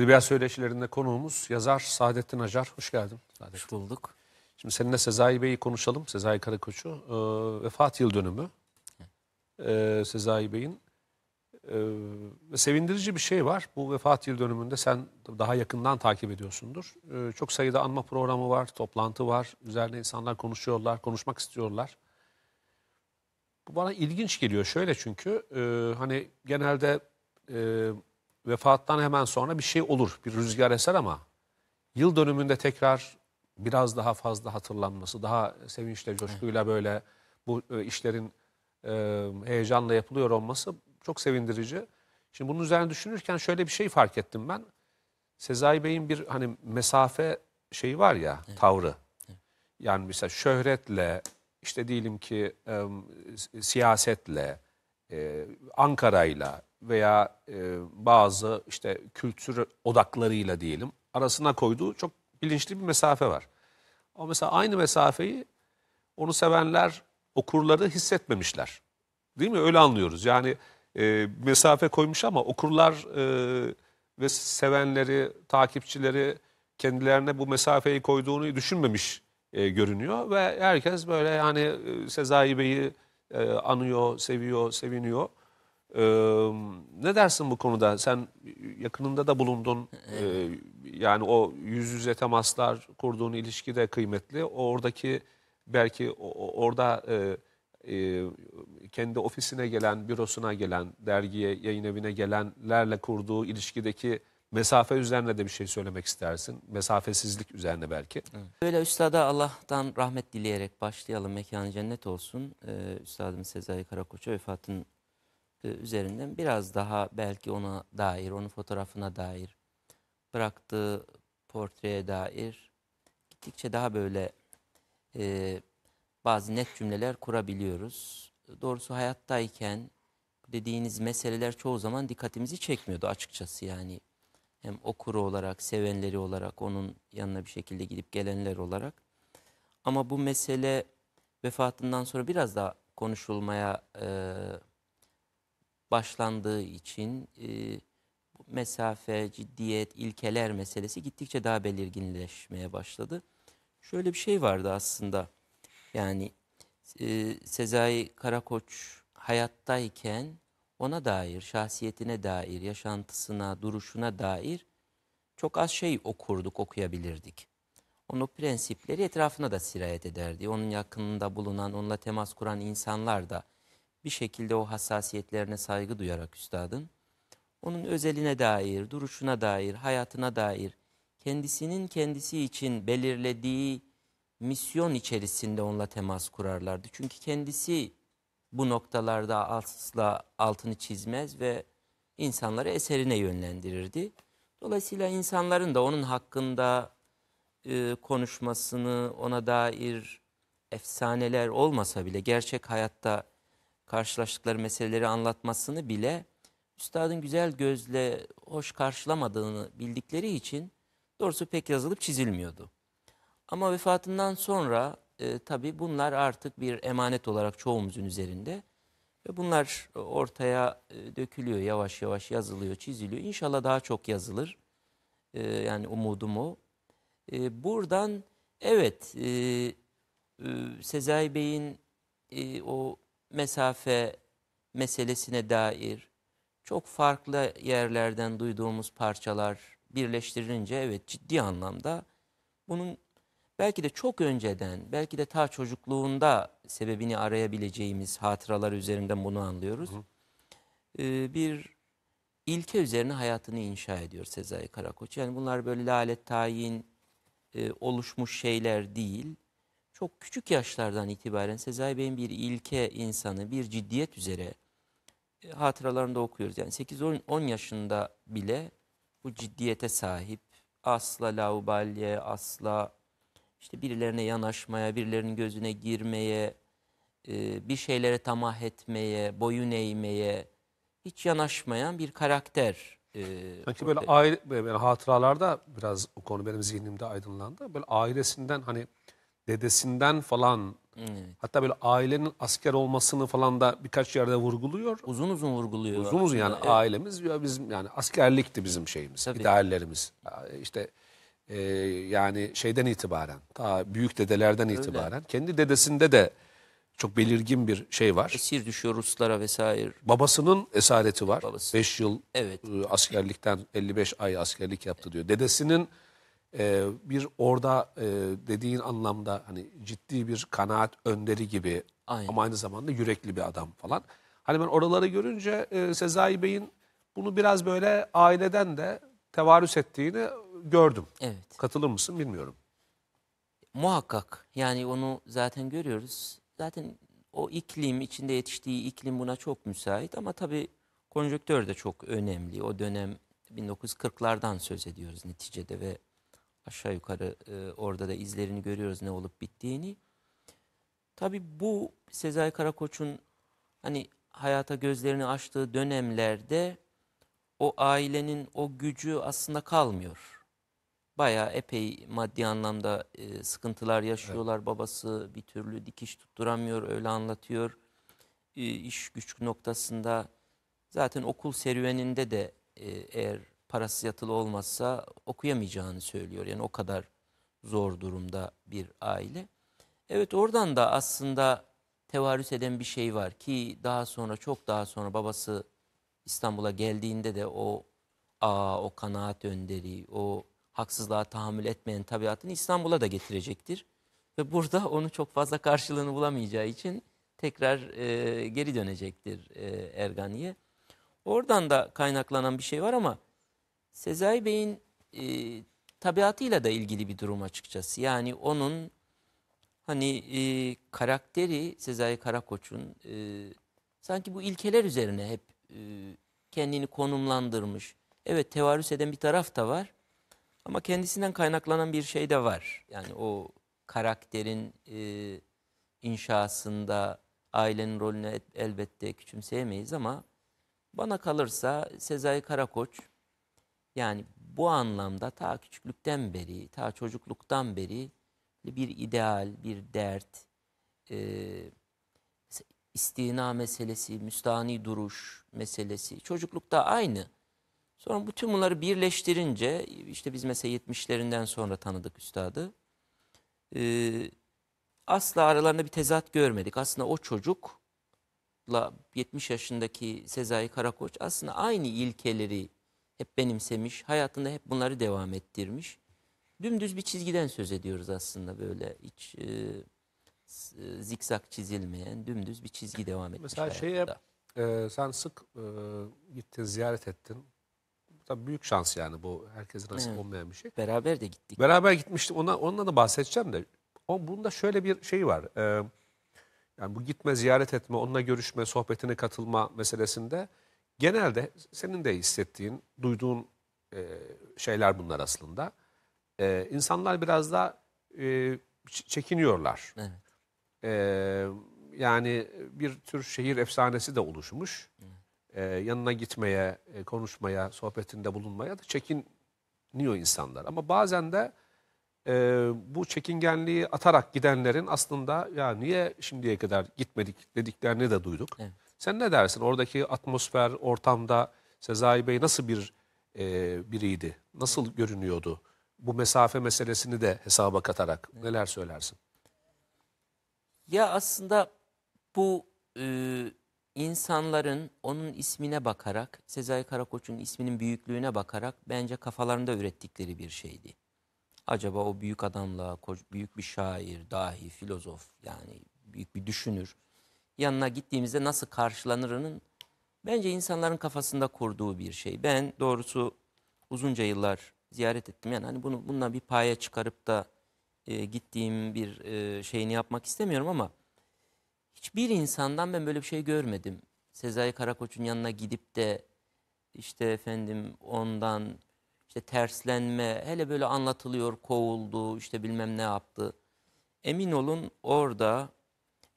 Edebiyat söyleşilerinde konuğumuz yazar Saadettin Acar. Hoş geldin. Saadettin. Hoş bulduk. Şimdi seninle Sezai Bey'i konuşalım. Sezai Karakoç'u. Ee, vefat yıl dönümü. Ee, Sezai Bey'in. Ee, sevindirici bir şey var. Bu vefat yıl dönümünde sen daha yakından takip ediyorsundur. Ee, çok sayıda anma programı var, toplantı var. Üzerine insanlar konuşuyorlar, konuşmak istiyorlar. Bu bana ilginç geliyor. Şöyle çünkü e, hani genelde e, vefattan hemen sonra bir şey olur, bir rüzgar eser ama yıl dönümünde tekrar biraz daha fazla hatırlanması, daha sevinçle, coşkuyla böyle bu e, işlerin e, heyecanla yapılıyor olması çok sevindirici. Şimdi bunun üzerine düşünürken şöyle bir şey fark ettim ben. Sezai Bey'in bir hani mesafe şeyi var ya, evet. tavrı. Evet. Yani mesela şöhretle, işte diyelim ki e, siyasetle, e, Ankara'yla, veya e, bazı işte kültür odaklarıyla diyelim arasına koyduğu çok bilinçli bir mesafe var. O mesela aynı mesafeyi onu sevenler, okurları hissetmemişler. Değil mi? Öyle anlıyoruz. Yani e, mesafe koymuş ama okurlar e, ve sevenleri, takipçileri kendilerine bu mesafeyi koyduğunu düşünmemiş e, görünüyor. Ve herkes böyle yani e, Sezai Bey'i e, anıyor, seviyor, seviniyor. Ee, ne dersin bu konuda? Sen yakınında da bulundun. Ee, yani o yüz yüze temaslar kurduğun ilişki de kıymetli. Oradaki belki orada e, e, kendi ofisine gelen, bürosuna gelen, dergiye, yayın evine gelenlerle kurduğu ilişkideki mesafe üzerine de bir şey söylemek istersin. Mesafesizlik üzerine belki. Evet. Böyle üstada Allah'tan rahmet dileyerek başlayalım. Mekanı cennet olsun. Ee, Üstadımız Sezai Karakoç'a vefatın e, üzerinden biraz daha belki ona dair, onun fotoğrafına dair, bıraktığı portreye dair gittikçe daha böyle e, bazı net cümleler kurabiliyoruz. Doğrusu hayattayken dediğiniz meseleler çoğu zaman dikkatimizi çekmiyordu açıkçası yani. Hem okuru olarak, sevenleri olarak, onun yanına bir şekilde gidip gelenler olarak. Ama bu mesele vefatından sonra biraz daha konuşulmaya e, başlandığı için e, mesafe, ciddiyet, ilkeler meselesi gittikçe daha belirginleşmeye başladı. Şöyle bir şey vardı aslında. Yani e, Sezai Karakoç hayattayken ona dair, şahsiyetine dair, yaşantısına, duruşuna dair çok az şey okurduk, okuyabilirdik. Onun prensipleri etrafına da sirayet ederdi. Onun yakınında bulunan, onunla temas kuran insanlar da bir şekilde o hassasiyetlerine saygı duyarak üstadın, onun özeline dair, duruşuna dair, hayatına dair, kendisinin kendisi için belirlediği misyon içerisinde onunla temas kurarlardı. Çünkü kendisi bu noktalarda asla altını çizmez ve insanları eserine yönlendirirdi. Dolayısıyla insanların da onun hakkında e, konuşmasını, ona dair efsaneler olmasa bile gerçek hayatta karşılaştıkları meseleleri anlatmasını bile üstadın güzel gözle hoş karşılamadığını bildikleri için doğrusu pek yazılıp çizilmiyordu. Ama vefatından sonra e, tabii bunlar artık bir emanet olarak çoğumuzun üzerinde. Ve bunlar e, ortaya e, dökülüyor, yavaş yavaş yazılıyor, çiziliyor. İnşallah daha çok yazılır. E, yani umudum o. E, buradan evet e, e, Sezai Bey'in e, o mesafe meselesine dair çok farklı yerlerden duyduğumuz parçalar birleştirilince evet ciddi anlamda bunun belki de çok önceden, belki de ta çocukluğunda sebebini arayabileceğimiz hatıralar üzerinden bunu anlıyoruz. Hı. Ee, bir ilke üzerine hayatını inşa ediyor Sezai Karakoç. Yani bunlar böyle lalet tayin e, oluşmuş şeyler değil çok küçük yaşlardan itibaren Sezai Bey'in bir ilke insanı, bir ciddiyet üzere e, hatıralarında okuyoruz. Yani 8-10 yaşında bile bu ciddiyete sahip, asla laubalye, asla işte birilerine yanaşmaya, birilerinin gözüne girmeye, e, bir şeylere tamah etmeye, boyun eğmeye, hiç yanaşmayan bir karakter. E, Sanki böyle, aile, böyle hatıralarda biraz o konu benim zihnimde aydınlandı. Böyle ailesinden hani dedesinden falan Evet. Hatta böyle ailenin asker olmasını falan da birkaç yerde vurguluyor. Uzun uzun vurguluyor. Uzun uzun yani evet. ailemiz ya bizim yani askerlikti bizim şeyimiz, Tabii. ideallerimiz. İşte e, yani şeyden itibaren, ta büyük dedelerden Öyle. itibaren kendi dedesinde de çok belirgin bir şey var. Esir düşüyor Ruslara vesaire. Babasının esareti var. 5 yıl evet. Iı, askerlikten 55 ay askerlik yaptı diyor. Dedesinin e, bir orada e, dediğin anlamda hani ciddi bir kanaat önderi gibi Aynen. ama aynı zamanda yürekli bir adam falan. Hani ben oraları görünce e, Sezai Bey'in bunu biraz böyle aileden de tevarüs ettiğini gördüm. Evet. Katılır mısın bilmiyorum. Muhakkak yani onu zaten görüyoruz. Zaten o iklim içinde yetiştiği iklim buna çok müsait ama tabii konjöktör de çok önemli. O dönem 1940'lardan söz ediyoruz neticede ve Aşağı yukarı e, orada da izlerini görüyoruz ne olup bittiğini. Tabii bu Sezai Karakoç'un hani hayata gözlerini açtığı dönemlerde o ailenin o gücü aslında kalmıyor. Baya epey maddi anlamda e, sıkıntılar yaşıyorlar. Evet. Babası bir türlü dikiş tutturamıyor öyle anlatıyor. E, iş güç noktasında zaten okul serüveninde de e, eğer parası yatılı olmazsa okuyamayacağını söylüyor. Yani o kadar zor durumda bir aile. Evet oradan da aslında tevarüs eden bir şey var ki daha sonra çok daha sonra babası İstanbul'a geldiğinde de o aa, o kanaat önderi, o haksızlığa tahammül etmeyen tabiatını İstanbul'a da getirecektir. Ve burada onu çok fazla karşılığını bulamayacağı için tekrar e, geri dönecektir e, Ergani'ye. Oradan da kaynaklanan bir şey var ama Sezai Bey'in e, tabiatıyla da ilgili bir durum açıkçası. Yani onun hani e, karakteri Sezai Karakoç'un e, sanki bu ilkeler üzerine hep e, kendini konumlandırmış. Evet tevarüs eden bir taraf da var ama kendisinden kaynaklanan bir şey de var. Yani o karakterin e, inşasında ailenin rolünü elbette küçümseyemeyiz ama bana kalırsa Sezai Karakoç yani bu anlamda ta küçüklükten beri, ta çocukluktan beri bir ideal, bir dert, e, istina meselesi, müstani duruş meselesi çocuklukta aynı. Sonra bütün bunları birleştirince işte biz mesela 70'lerinden sonra tanıdık üstadı. Ee, asla aralarında bir tezat görmedik. Aslında o çocukla 70 yaşındaki Sezai Karakoç aslında aynı ilkeleri hep benimsemiş, hayatında hep bunları devam ettirmiş. Dümdüz bir çizgiden söz ediyoruz aslında böyle hiç e, e zikzak çizilmeyen dümdüz bir çizgi devam etmiş Mesela hayatta. şeye e, sen sık e, gittin, ziyaret ettin. Tabii büyük şans yani bu herkesin nasip evet. olmayan bir şey. Beraber de gittik. Beraber gitmiştik. Ona, onunla da bahsedeceğim de. O, bunda şöyle bir şey var. E, yani bu gitme, ziyaret etme, onunla görüşme, sohbetine katılma meselesinde Genelde senin de hissettiğin, duyduğun e, şeyler bunlar aslında. E, insanlar biraz daha e, çekiniyorlar. Evet. E, yani bir tür şehir efsanesi de oluşmuş. E, yanına gitmeye, e, konuşmaya, sohbetinde bulunmaya da çekiniyor insanlar. Ama bazen de e, bu çekingenliği atarak gidenlerin aslında ya niye şimdiye kadar gitmedik dediklerini de duyduk. Evet. Sen ne dersin? Oradaki atmosfer, ortamda Sezai Bey nasıl bir e, biriydi? Nasıl görünüyordu? Bu mesafe meselesini de hesaba katarak neler söylersin? Ya aslında bu e, insanların onun ismine bakarak, Sezai Karakoç'un isminin büyüklüğüne bakarak bence kafalarında ürettikleri bir şeydi. Acaba o büyük adamla, büyük bir şair, dahi, filozof yani büyük bir düşünür yanına gittiğimizde nasıl karşılanırının bence insanların kafasında kurduğu bir şey. Ben doğrusu uzunca yıllar ziyaret ettim. Yani hani bunu bundan bir paya çıkarıp da e, gittiğim bir e, şeyini yapmak istemiyorum ama hiçbir insandan ben böyle bir şey görmedim. Sezai Karakoç'un yanına gidip de işte efendim ondan işte terslenme hele böyle anlatılıyor kovuldu işte bilmem ne yaptı. Emin olun orada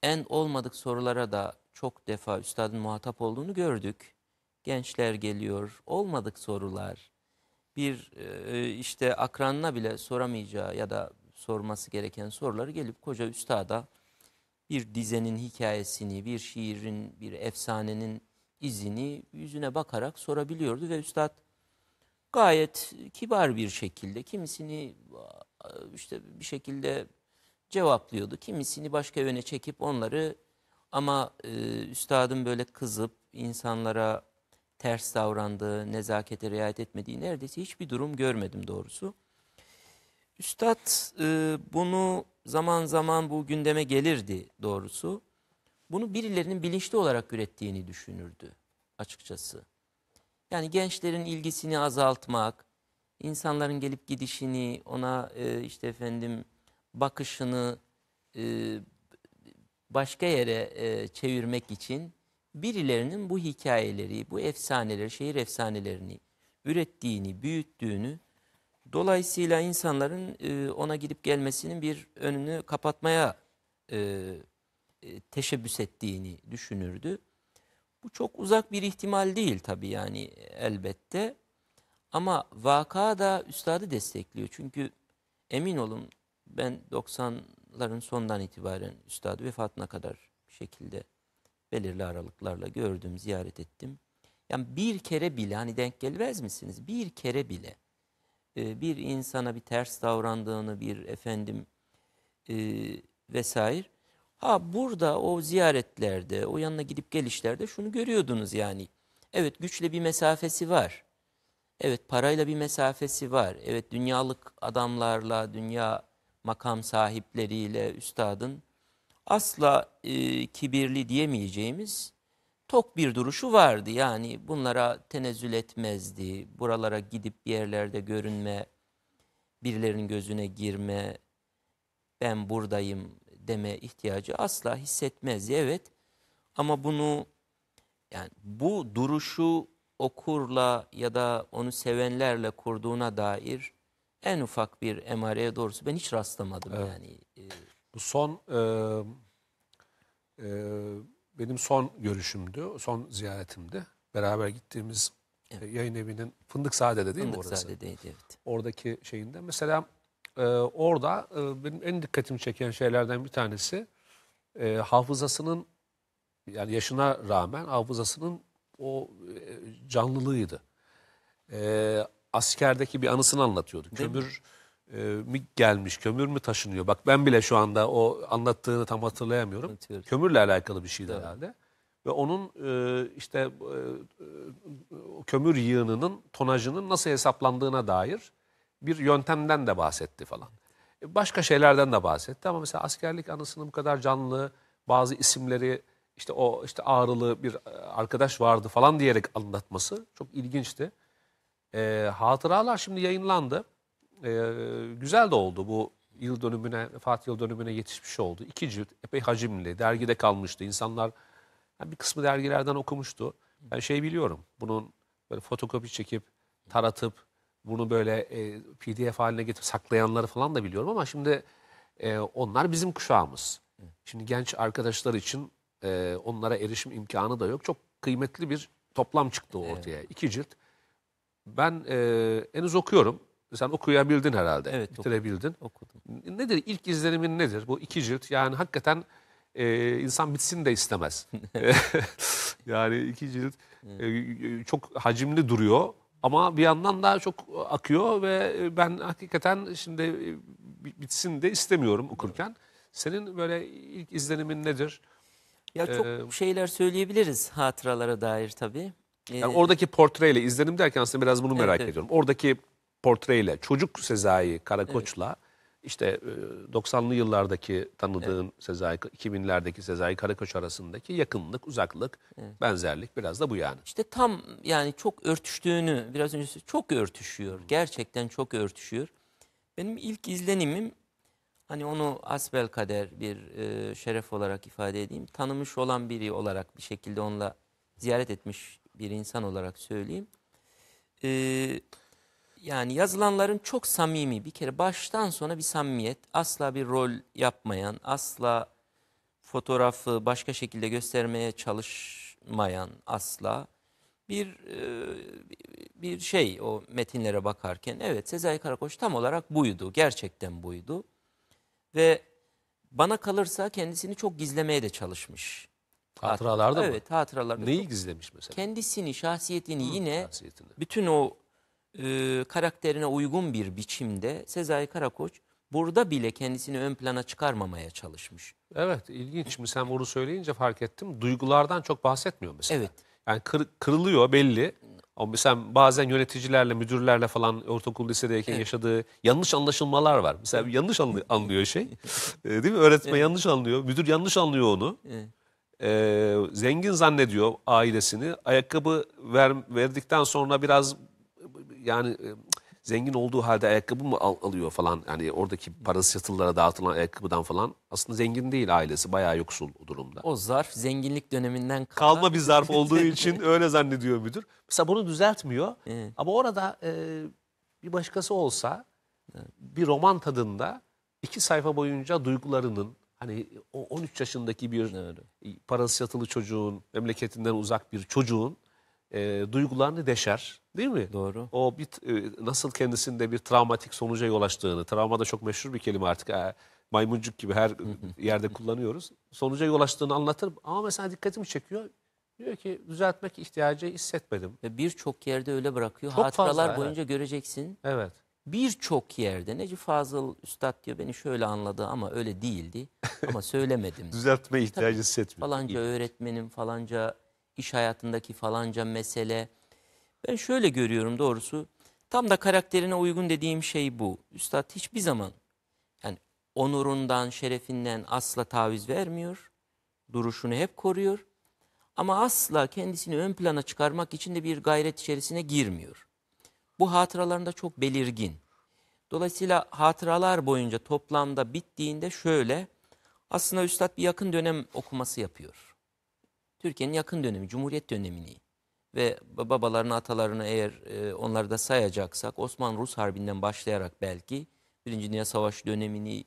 en olmadık sorulara da çok defa üstadın muhatap olduğunu gördük. Gençler geliyor, olmadık sorular. Bir e, işte akranına bile soramayacağı ya da sorması gereken soruları gelip koca üstada bir dizenin hikayesini, bir şiirin, bir efsanenin izini yüzüne bakarak sorabiliyordu ve üstad gayet kibar bir şekilde kimisini işte bir şekilde cevaplıyordu. Kimisini başka yöne çekip onları ama e, üstadın böyle kızıp insanlara ters davrandığı, nezakete riayet etmediği neredeyse hiçbir durum görmedim doğrusu. Üstad e, bunu zaman zaman bu gündeme gelirdi doğrusu. Bunu birilerinin bilinçli olarak ürettiğini düşünürdü açıkçası. Yani gençlerin ilgisini azaltmak, insanların gelip gidişini ona e, işte efendim bakışını e, başka yere e, çevirmek için birilerinin bu hikayeleri, bu efsaneleri, şehir efsanelerini ürettiğini, büyüttüğünü, dolayısıyla insanların e, ona gidip gelmesinin bir önünü kapatmaya teşebbüs ettiğini düşünürdü. Bu çok uzak bir ihtimal değil tabii yani elbette. Ama vaka da üstadı destekliyor. Çünkü emin olun ben 90'ların sondan itibaren üstadı vefatına kadar bir şekilde belirli aralıklarla gördüm, ziyaret ettim. Yani bir kere bile hani denk gelmez misiniz? Bir kere bile e, bir insana bir ters davrandığını, bir efendim e, vesaire. Ha burada o ziyaretlerde, o yanına gidip gelişlerde şunu görüyordunuz yani. Evet güçle bir mesafesi var. Evet parayla bir mesafesi var. Evet dünyalık adamlarla, dünya makam sahipleriyle üstadın asla e, kibirli diyemeyeceğimiz tok bir duruşu vardı. Yani bunlara tenezzül etmezdi. Buralara gidip bir yerlerde görünme, birilerinin gözüne girme, ben buradayım deme ihtiyacı asla hissetmezdi. Evet ama bunu yani bu duruşu okurla ya da onu sevenlerle kurduğuna dair en ufak bir emareye doğrusu ben hiç rastlamadım evet. yani. E, Bu son e, e, benim son görüşümdü, son ziyaretimdi. Beraber gittiğimiz e, evet. yayın evinin Fındık Sade'de değil Fındıkzade'de mi orası? Fındıkzade'deydi evet. Oradaki şeyinde mesela e, orada e, benim en dikkatimi çeken şeylerden bir tanesi e, hafızasının yani yaşına rağmen hafızasının o e, canlılığıydı. E, askerdeki bir anısını anlatıyordu. Değil kömür mi? E, mi gelmiş, kömür mü taşınıyor? Bak ben bile şu anda o anlattığını tam hatırlayamıyorum. Anlatıyorum. Kömürle alakalı bir şeydi evet. herhalde. Ve onun e, işte e, e, kömür yığınının tonajının nasıl hesaplandığına dair bir yöntemden de bahsetti falan. E, başka şeylerden de bahsetti ama mesela askerlik anısının bu kadar canlı, bazı isimleri işte o işte ağrılı bir e, arkadaş vardı falan diyerek anlatması çok ilginçti. E, hatıralar şimdi yayınlandı. E, güzel de oldu bu yıl dönümüne, Fatih yıl dönümüne yetişmiş oldu. İki cilt, epey hacimli, dergide kalmıştı. İnsanlar yani bir kısmı dergilerden okumuştu. Ben şey biliyorum, bunun böyle fotokopi çekip, taratıp, bunu böyle e, pdf haline getirip saklayanları falan da biliyorum ama şimdi e, onlar bizim kuşağımız. Şimdi genç arkadaşlar için e, onlara erişim imkanı da yok. Çok kıymetli bir toplam çıktı ortaya. Evet. İki cilt. Ben e, henüz okuyorum. Sen okuyabildin herhalde. Evet. Bitirebildin. Okudum. Nedir? ilk izlenimin nedir? Bu iki cilt yani hakikaten e, insan bitsin de istemez. yani iki cilt e, e, çok hacimli duruyor. Ama bir yandan da çok akıyor ve e, ben hakikaten şimdi e, bitsin de istemiyorum okurken. Senin böyle ilk izlenimin nedir? Ya çok ee, şeyler söyleyebiliriz hatıralara dair tabii. Yani ee, oradaki portreyle izlenim derken aslında biraz bunu merak evet, ediyorum. Evet. Oradaki portreyle çocuk Sezai Karakoç'la evet. işte 90'lı e, yıllardaki tanıdığım evet. Sezai 2000'lerdeki Sezai Karakoç arasındaki yakınlık, uzaklık, evet. benzerlik biraz da bu yani. İşte tam yani çok örtüştüğünü biraz önce çok örtüşüyor. Gerçekten çok örtüşüyor. Benim ilk izlenimim hani onu asbel kader bir e, şeref olarak ifade edeyim. Tanımış olan biri olarak bir şekilde onunla ziyaret etmiş bir insan olarak söyleyeyim. Ee, yani yazılanların çok samimi bir kere baştan sona bir samimiyet. Asla bir rol yapmayan, asla fotoğrafı başka şekilde göstermeye çalışmayan asla bir e, bir şey o metinlere bakarken evet Sezai Karakoç tam olarak buydu. Gerçekten buydu. Ve bana kalırsa kendisini çok gizlemeye de çalışmış. Hatıralarda Hatıra, mı? Evet hatıralarda. Neyi gizlemiş mesela? Kendisini, şahsiyetini Hı, yine bütün o e, karakterine uygun bir biçimde Sezai Karakoç burada bile kendisini ön plana çıkarmamaya çalışmış. Evet ilginç. Şimdi sen bunu söyleyince fark ettim. Duygulardan çok bahsetmiyor mesela. Evet. Yani kır, kırılıyor belli. Ama mesela bazen yöneticilerle, müdürlerle falan ortaokul lisedeyken evet. yaşadığı yanlış anlaşılmalar var. Mesela yanlış anlıyor şey. Ee, değil mi? Öğretmen evet. yanlış anlıyor. Müdür yanlış anlıyor onu. Evet e, zengin zannediyor ailesini. Ayakkabı ver, verdikten sonra biraz yani e, zengin olduğu halde ayakkabı mı al, alıyor falan. Yani oradaki parası yatılılara dağıtılan ayakkabıdan falan. Aslında zengin değil ailesi bayağı yoksul o durumda. O zarf zenginlik döneminden kalan... kalma bir zarf olduğu için öyle zannediyor müdür. Mesela bunu düzeltmiyor. Evet. Ama orada e, bir başkası olsa bir roman tadında iki sayfa boyunca duygularının, hani 13 yaşındaki bir evet. E, parası yatılı çocuğun, memleketinden uzak bir çocuğun e, duygularını deşer. Değil mi? Doğru. O bir e, nasıl kendisinde bir travmatik sonuca yol açtığını, travma da çok meşhur bir kelime artık. E, maymuncuk gibi her yerde kullanıyoruz. Sonuca yol açtığını anlatır ama mesela dikkatimi çekiyor. Diyor ki düzeltmek ihtiyacı hissetmedim. Ve birçok yerde öyle bırakıyor. Çok Hatıralar fazla, boyunca evet. göreceksin. Evet birçok yerde Necip Fazıl Üstad diyor beni şöyle anladı ama öyle değildi ama söylemedim. Düzeltme e, ihtiyacı hissetmiyor. Falanca İyi. öğretmenim falanca iş hayatındaki falanca mesele. Ben şöyle görüyorum doğrusu tam da karakterine uygun dediğim şey bu. Üstad hiçbir zaman yani onurundan şerefinden asla taviz vermiyor. Duruşunu hep koruyor. Ama asla kendisini ön plana çıkarmak için de bir gayret içerisine girmiyor. Bu hatıralarında çok belirgin. Dolayısıyla hatıralar boyunca toplamda bittiğinde şöyle aslında Üstad bir yakın dönem okuması yapıyor. Türkiye'nin yakın dönemi, Cumhuriyet dönemini ve babalarını, atalarını eğer e, onları da sayacaksak Osmanlı-Rus Harbi'nden başlayarak belki Birinci Dünya Savaşı dönemini,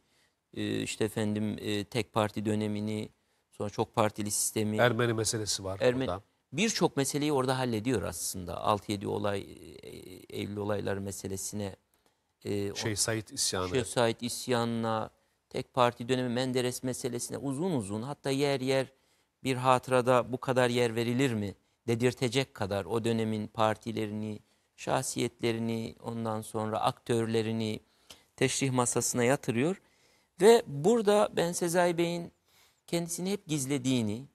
e, işte efendim e, tek parti dönemini, sonra çok partili sistemi. Ermeni meselesi var Ermeni, burada birçok meseleyi orada hallediyor aslında. 6-7 olay, Eylül olayları meselesine. E, şey Said isyanı. Şey Said isyanına, tek parti dönemi Menderes meselesine uzun uzun hatta yer yer bir hatırada bu kadar yer verilir mi dedirtecek kadar o dönemin partilerini, şahsiyetlerini, ondan sonra aktörlerini teşrih masasına yatırıyor. Ve burada ben Sezai Bey'in kendisini hep gizlediğini,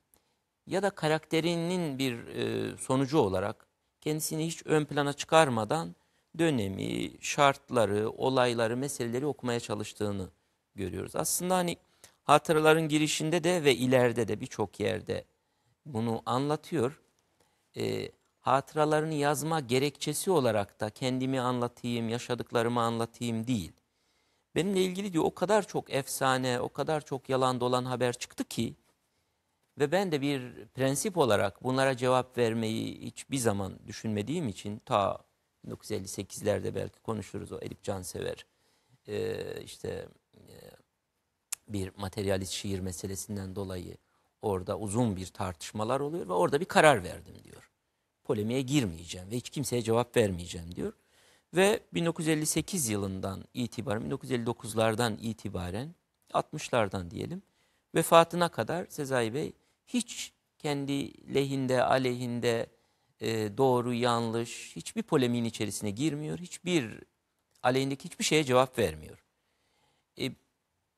ya da karakterinin bir e, sonucu olarak kendisini hiç ön plana çıkarmadan dönemi, şartları, olayları, meseleleri okumaya çalıştığını görüyoruz. Aslında hani hatıraların girişinde de ve ileride de birçok yerde bunu anlatıyor. E, hatıralarını yazma gerekçesi olarak da kendimi anlatayım, yaşadıklarımı anlatayım değil. Benimle ilgili diyor o kadar çok efsane, o kadar çok yalan dolan haber çıktı ki ve ben de bir prensip olarak bunlara cevap vermeyi hiçbir zaman düşünmediğim için ta 1958'lerde belki konuşuruz o Edip Cansever e, işte e, bir materyalist şiir meselesinden dolayı orada uzun bir tartışmalar oluyor ve orada bir karar verdim diyor. Polemiğe girmeyeceğim ve hiç kimseye cevap vermeyeceğim diyor. Ve 1958 yılından itibaren, 1959'lardan itibaren, 60'lardan diyelim vefatına kadar Sezai Bey hiç kendi lehinde, aleyhinde e, doğru, yanlış, hiçbir polemiğin içerisine girmiyor. Hiçbir aleyhindeki hiçbir şeye cevap vermiyor. E,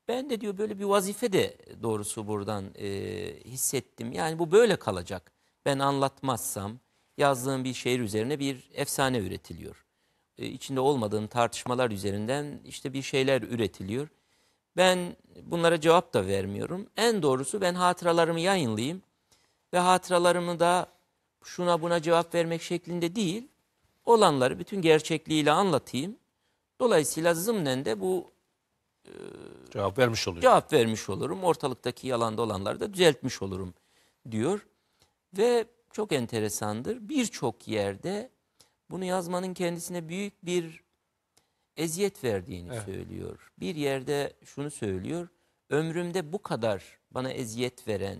ben de diyor böyle bir vazife de doğrusu buradan e, hissettim. Yani bu böyle kalacak. Ben anlatmazsam yazdığım bir şehir üzerine bir efsane üretiliyor. E, içinde olmadığım tartışmalar üzerinden işte bir şeyler üretiliyor. Ben bunlara cevap da vermiyorum. En doğrusu ben hatıralarımı yayınlayayım ve hatıralarımı da şuna buna cevap vermek şeklinde değil, olanları bütün gerçekliğiyle anlatayım. Dolayısıyla zımnen de bu e, cevap vermiş olurum. Cevap vermiş olurum. Ortalıktaki yalanda olanları da düzeltmiş olurum diyor. Ve çok enteresandır. Birçok yerde bunu yazmanın kendisine büyük bir eziyet verdiğini evet. söylüyor. Bir yerde şunu söylüyor. Ömrümde bu kadar bana eziyet veren,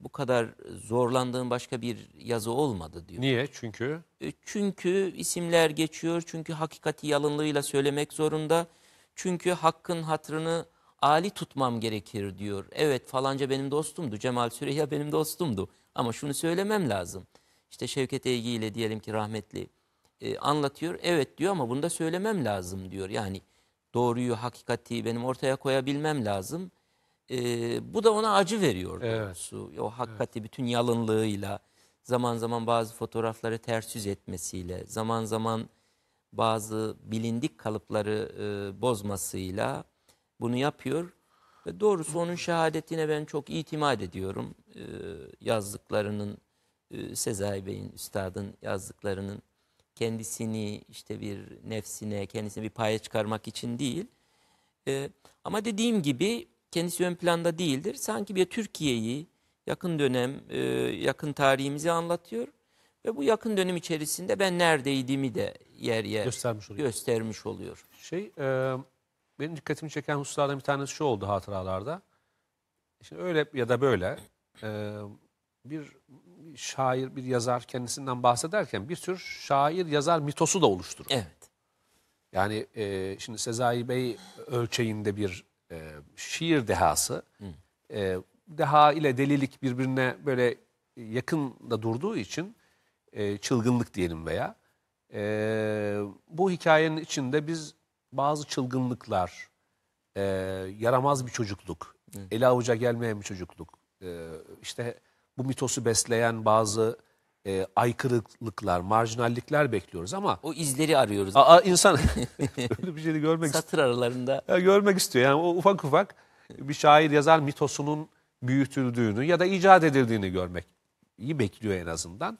bu kadar zorlandığım başka bir yazı olmadı diyor. Niye? Çünkü? E, çünkü isimler geçiyor. Çünkü hakikati yalınlığıyla söylemek zorunda. Çünkü hakkın hatrını Ali tutmam gerekir diyor. Evet falanca benim dostumdu. Cemal Süreyya benim dostumdu. Ama şunu söylemem lazım. İşte Şevket Eygi ile diyelim ki rahmetli e, anlatıyor. Evet diyor ama bunu da söylemem lazım diyor. Yani doğruyu, hakikati benim ortaya koyabilmem lazım. E, bu da ona acı veriyor doğrusu. Evet. O hakikati evet. bütün yalınlığıyla, zaman zaman bazı fotoğrafları ters yüz etmesiyle, zaman zaman bazı bilindik kalıpları e, bozmasıyla bunu yapıyor. Ve doğrusu onun şehadetine ben çok itimat ediyorum. E, yazdıklarının, e, Sezai Bey'in, üstadın yazdıklarının kendisini işte bir nefsine, kendisine bir paya çıkarmak için değil. E, ama dediğim gibi kendisi ön planda değildir. Sanki bir Türkiye'yi yakın dönem, e, yakın tarihimizi anlatıyor. Ve bu yakın dönem içerisinde ben neredeydimi de yer yer göstermiş oluyor. Göstermiş oluyor. Şey, e, benim dikkatimi çeken hususlardan bir tanesi şu oldu hatıralarda. Şimdi öyle ya da böyle e, bir şair, bir yazar kendisinden bahsederken bir tür şair yazar mitosu da oluşturur. Evet. Yani e, şimdi Sezai Bey ölçeğinde bir e, şiir dehası. E, deha ile delilik birbirine böyle yakın da durduğu için e, çılgınlık diyelim veya. E, bu hikayenin içinde biz bazı çılgınlıklar, e, yaramaz bir çocukluk, Hı. ele avuca gelmeyen bir çocukluk, e, işte bu mitosu besleyen bazı e, aykırılıklar, marjinallikler bekliyoruz ama o izleri arıyoruz. Aa, insan öyle bir şeyi görmek satır aralarında. Ya, görmek istiyor. Yani o ufak ufak bir şair yazar mitosunun büyütüldüğünü ya da icat edildiğini görmek iyi bekliyor en azından.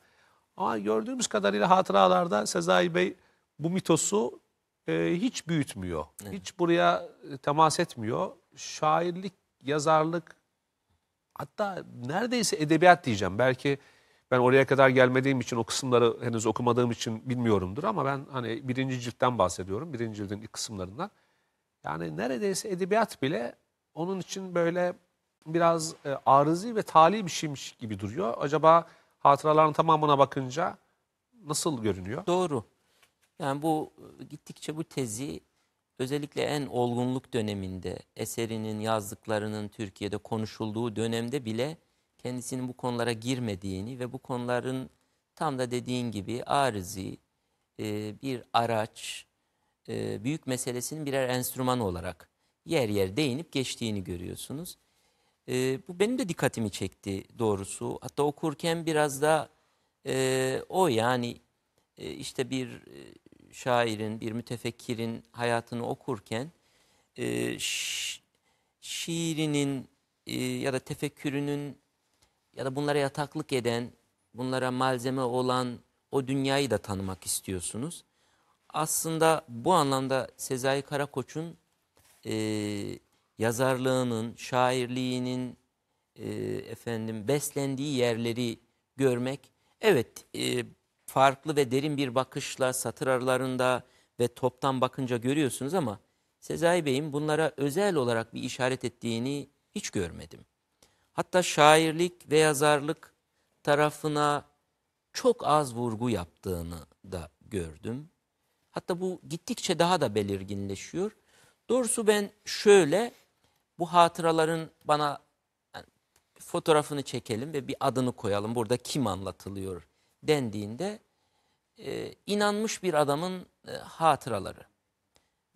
Ama gördüğümüz kadarıyla hatıralarda Sezai Bey bu mitosu e, hiç büyütmüyor. Evet. Hiç buraya e, temas etmiyor. Şairlik, yazarlık hatta neredeyse edebiyat diyeceğim. Belki ben oraya kadar gelmediğim için o kısımları henüz okumadığım için bilmiyorumdur ama ben hani birinci ciltten bahsediyorum. Birinci cildin ilk kısımlarından. Yani neredeyse edebiyat bile onun için böyle biraz e, arızi ve tali bir şeymiş gibi duruyor. Acaba hatıraların tamamına bakınca nasıl görünüyor? Doğru. Yani bu e, gittikçe bu tezi özellikle en olgunluk döneminde eserinin yazdıklarının Türkiye'de konuşulduğu dönemde bile kendisinin bu konulara girmediğini ve bu konuların tam da dediğin gibi arizi e, bir araç e, büyük meselesinin birer enstrüman olarak yer yer değinip geçtiğini görüyorsunuz. E, bu benim de dikkatimi çekti doğrusu. Hatta okurken biraz da o yani işte bir şairin, bir mütefekkirin hayatını okurken e, şi şiirinin e, ya da tefekkürünün ya da bunlara yataklık eden, bunlara malzeme olan o dünyayı da tanımak istiyorsunuz. Aslında bu anlamda Sezai Karakoç'un e, yazarlığının, şairliğinin e, efendim beslendiği yerleri görmek, evet e, farklı ve derin bir bakışla satır aralarında ve toptan bakınca görüyorsunuz ama Sezai Bey'in bunlara özel olarak bir işaret ettiğini hiç görmedim. Hatta şairlik ve yazarlık tarafına çok az vurgu yaptığını da gördüm. Hatta bu gittikçe daha da belirginleşiyor. Doğrusu ben şöyle bu hatıraların bana yani, fotoğrafını çekelim ve bir adını koyalım. Burada kim anlatılıyor dendiğinde e, inanmış bir adamın e, hatıraları.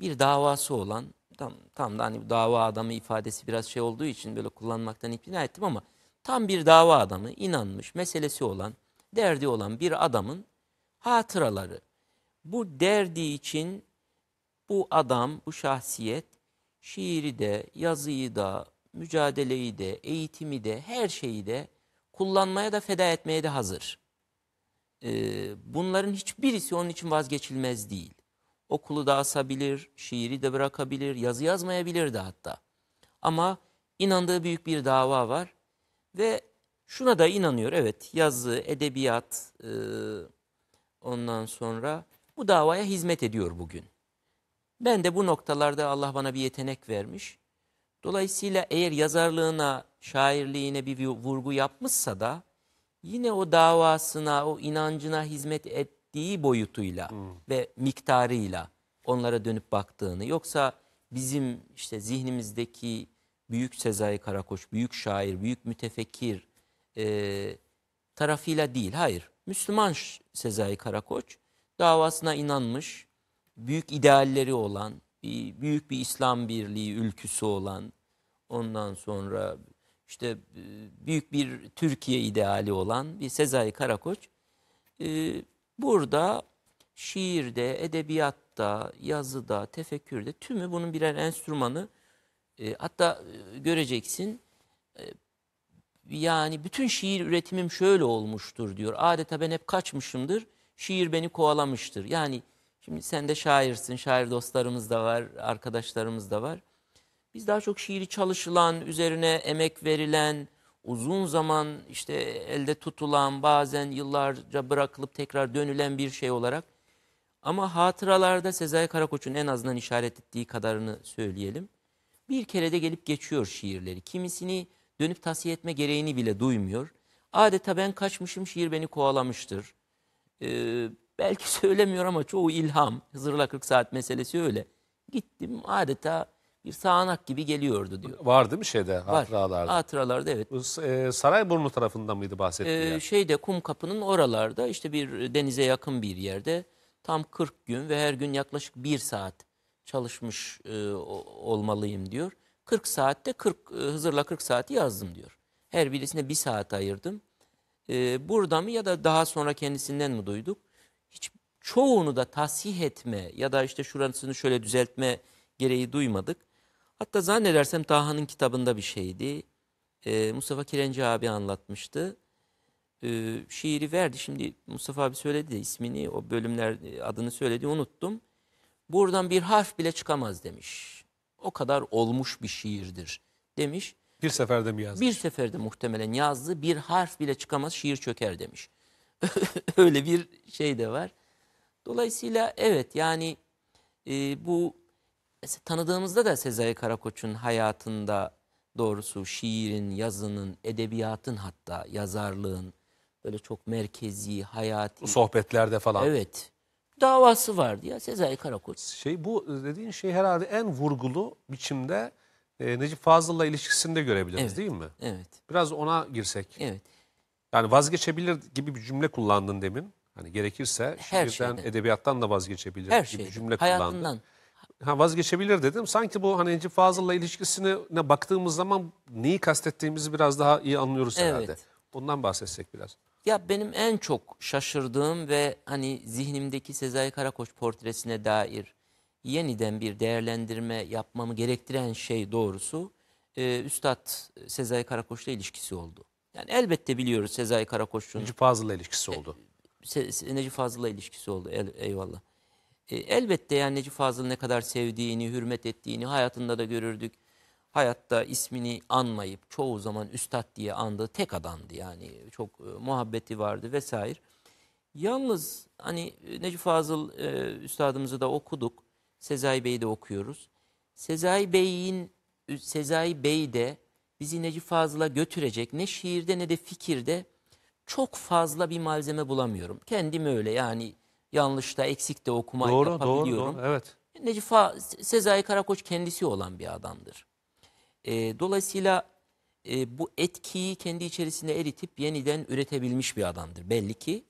Bir davası olan tam, tam da hani bu dava adamı ifadesi biraz şey olduğu için böyle kullanmaktan ikna ettim ama tam bir dava adamı inanmış meselesi olan derdi olan bir adamın hatıraları. Bu derdi için bu adam, bu şahsiyet şiiri de, yazıyı da, mücadeleyi de, eğitimi de, her şeyi de kullanmaya da feda etmeye de hazır. Ee, bunların hiçbirisi onun için vazgeçilmez değil. Okulu da asabilir, şiiri de bırakabilir, yazı yazmayabilir de hatta. Ama inandığı büyük bir dava var ve şuna da inanıyor. Evet yazı, edebiyat e, ondan sonra bu davaya hizmet ediyor bugün. Ben de bu noktalarda Allah bana bir yetenek vermiş. Dolayısıyla eğer yazarlığına, şairliğine bir vurgu yapmışsa da yine o davasına, o inancına hizmet ettiği boyutuyla hmm. ve miktarıyla onlara dönüp baktığını yoksa bizim işte zihnimizdeki büyük Sezai Karakoç, büyük şair, büyük mütefekkir e, tarafıyla değil. Hayır. Müslüman Sezai Karakoç davasına inanmış, büyük idealleri olan, bir, büyük bir İslam birliği ülküsü olan, ondan sonra işte e, büyük bir Türkiye ideali olan bir Sezai Karakoç e, burada şiirde, edebiyatta, yazıda, tefekkürde tümü bunun birer enstrümanı e, hatta göreceksin yani bütün şiir üretimim şöyle olmuştur diyor. Adeta ben hep kaçmışımdır. Şiir beni kovalamıştır. Yani şimdi sen de şairsin. Şair dostlarımız da var, arkadaşlarımız da var. Biz daha çok şiiri çalışılan, üzerine emek verilen, uzun zaman işte elde tutulan, bazen yıllarca bırakılıp tekrar dönülen bir şey olarak. Ama hatıralarda Sezai Karakoç'un en azından işaret ettiği kadarını söyleyelim. Bir kere de gelip geçiyor şiirleri. Kimisini dönüp tavsiye etme gereğini bile duymuyor. Adeta ben kaçmışım şiir beni kovalamıştır. Ee, belki söylemiyor ama çoğu ilham. Hızırla 40 saat meselesi öyle. Gittim adeta bir sağanak gibi geliyordu diyor. Var değil mi şeyde hatıralarda? Var. Hatıralarda evet. E, Sarayburnu tarafında mıydı bahsettiği ee, yer? Şeyde kum kapının oralarda işte bir denize yakın bir yerde tam 40 gün ve her gün yaklaşık 1 saat çalışmış e, olmalıyım diyor. 40 saatte 40 e, Hızır'la 40 saati yazdım diyor. Her birisine 1 saat ayırdım. E, burada mı ya da daha sonra kendisinden mi duyduk? Hiç çoğunu da tasih etme ya da işte şurasını şöyle düzeltme gereği duymadık Hatta zannedersem Taha'nın kitabında bir şeydi. Ee, Mustafa Kirenci abi anlatmıştı. Ee, şiiri verdi. Şimdi Mustafa abi söyledi de ismini, o bölümler e, adını söyledi unuttum. Buradan bir harf bile çıkamaz demiş. O kadar olmuş bir şiirdir demiş. Bir seferde mi yazdı? Bir seferde muhtemelen yazdı. Bir harf bile çıkamaz şiir çöker demiş. Öyle bir şey de var. Dolayısıyla evet yani e, bu tanıdığımızda da Sezai Karakoç'un hayatında doğrusu şiirin, yazının, edebiyatın hatta yazarlığın böyle çok merkezi, hayati. Sohbetlerde falan. Evet. Davası vardı ya Sezai Karakoç. Şey bu e, dediğin şey herhalde en vurgulu biçimde e, Necip Fazıl'la ilişkisini görebiliriz evet. değil mi? Evet. Biraz ona girsek. Evet. Yani vazgeçebilir gibi bir cümle kullandın demin. Hani gerekirse şiirden, edebiyattan da vazgeçebilir Her gibi şeyden. bir cümle kullandın. Hayatından ha, vazgeçebilir dedim. Sanki bu hani Necip Fazıl'la ilişkisine baktığımız zaman neyi kastettiğimizi biraz daha iyi anlıyoruz evet. herhalde. Bundan bahsetsek biraz. Ya benim en çok şaşırdığım ve hani zihnimdeki Sezai Karakoç portresine dair yeniden bir değerlendirme yapmamı gerektiren şey doğrusu e, Üstad Sezai Karakoç'la ilişkisi oldu. Yani elbette biliyoruz Sezai Karakoç'un... Necip Fazıl'la ilişkisi e, oldu. E, Se, Necip Fazıl'la ilişkisi oldu. El, eyvallah. E, elbette yani Necip Fazıl ne kadar sevdiğini, hürmet ettiğini hayatında da görürdük. Hayatta ismini anmayıp çoğu zaman üstad diye andığı tek adamdı yani. Çok e, muhabbeti vardı vesaire. Yalnız hani e, Necip Fazıl e, üstadımızı da okuduk. Sezai Bey'i de okuyoruz. Sezai Bey'in Sezai Bey de bizi Necip Fazıl'a götürecek ne şiirde ne de fikirde çok fazla bir malzeme bulamıyorum. Kendim öyle yani yanlış da eksik de okuma doğru, yapabiliyorum. Doğru, doğru, evet. Necip Sezai Karakoç kendisi olan bir adamdır. E, dolayısıyla e, bu etkiyi kendi içerisinde eritip yeniden üretebilmiş bir adamdır belli ki.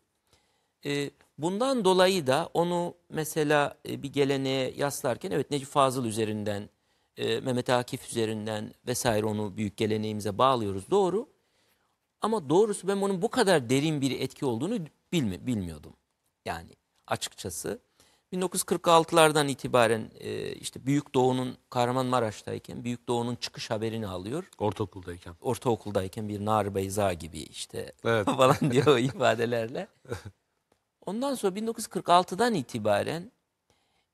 E, bundan dolayı da onu mesela e, bir geleneğe yaslarken evet Necip Fazıl üzerinden, e, Mehmet Akif üzerinden vesaire onu büyük geleneğimize bağlıyoruz doğru. Ama doğrusu ben onun bu kadar derin bir etki olduğunu bilmi bilmiyordum. Yani açıkçası. 1946'lardan itibaren e, işte Büyük Doğu'nun Kahramanmaraş'tayken Büyük Doğu'nun çıkış haberini alıyor. Ortaokuldayken. Ortaokuldayken bir nar beyza gibi işte evet. falan diyor ifadelerle. Ondan sonra 1946'dan itibaren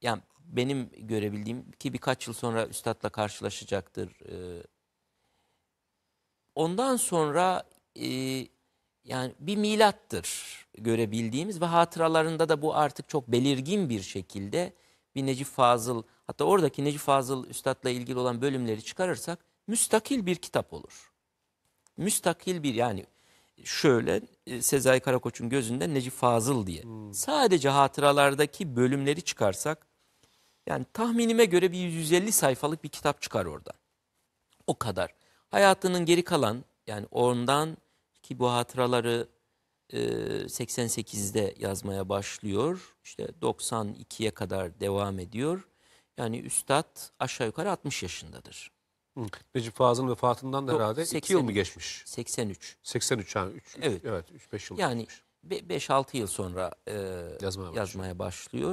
yani benim görebildiğim ki birkaç yıl sonra üstadla karşılaşacaktır. E, ondan sonra e, yani bir milattır görebildiğimiz ve hatıralarında da bu artık çok belirgin bir şekilde bir Necip Fazıl hatta oradaki Necip Fazıl Üstad'la ilgili olan bölümleri çıkarırsak müstakil bir kitap olur. Müstakil bir yani şöyle e, Sezai Karakoç'un gözünde Necip Fazıl diye. Hmm. Sadece hatıralardaki bölümleri çıkarsak yani tahminime göre bir 150 sayfalık bir kitap çıkar oradan. O kadar. Hayatının geri kalan yani ondan ki bu hatıraları 88'de e, yazmaya başlıyor. İşte 92'ye kadar devam ediyor. Yani üstad aşağı yukarı 60 yaşındadır. Hı. Necip Fazıl'ın vefatından da Yok, herhalde 2 yıl mı geçmiş? 83. 83 yani 3, evet. evet 3-5 yıl Yani 5-6 yıl sonra e, yazmaya, yazmaya başlıyor.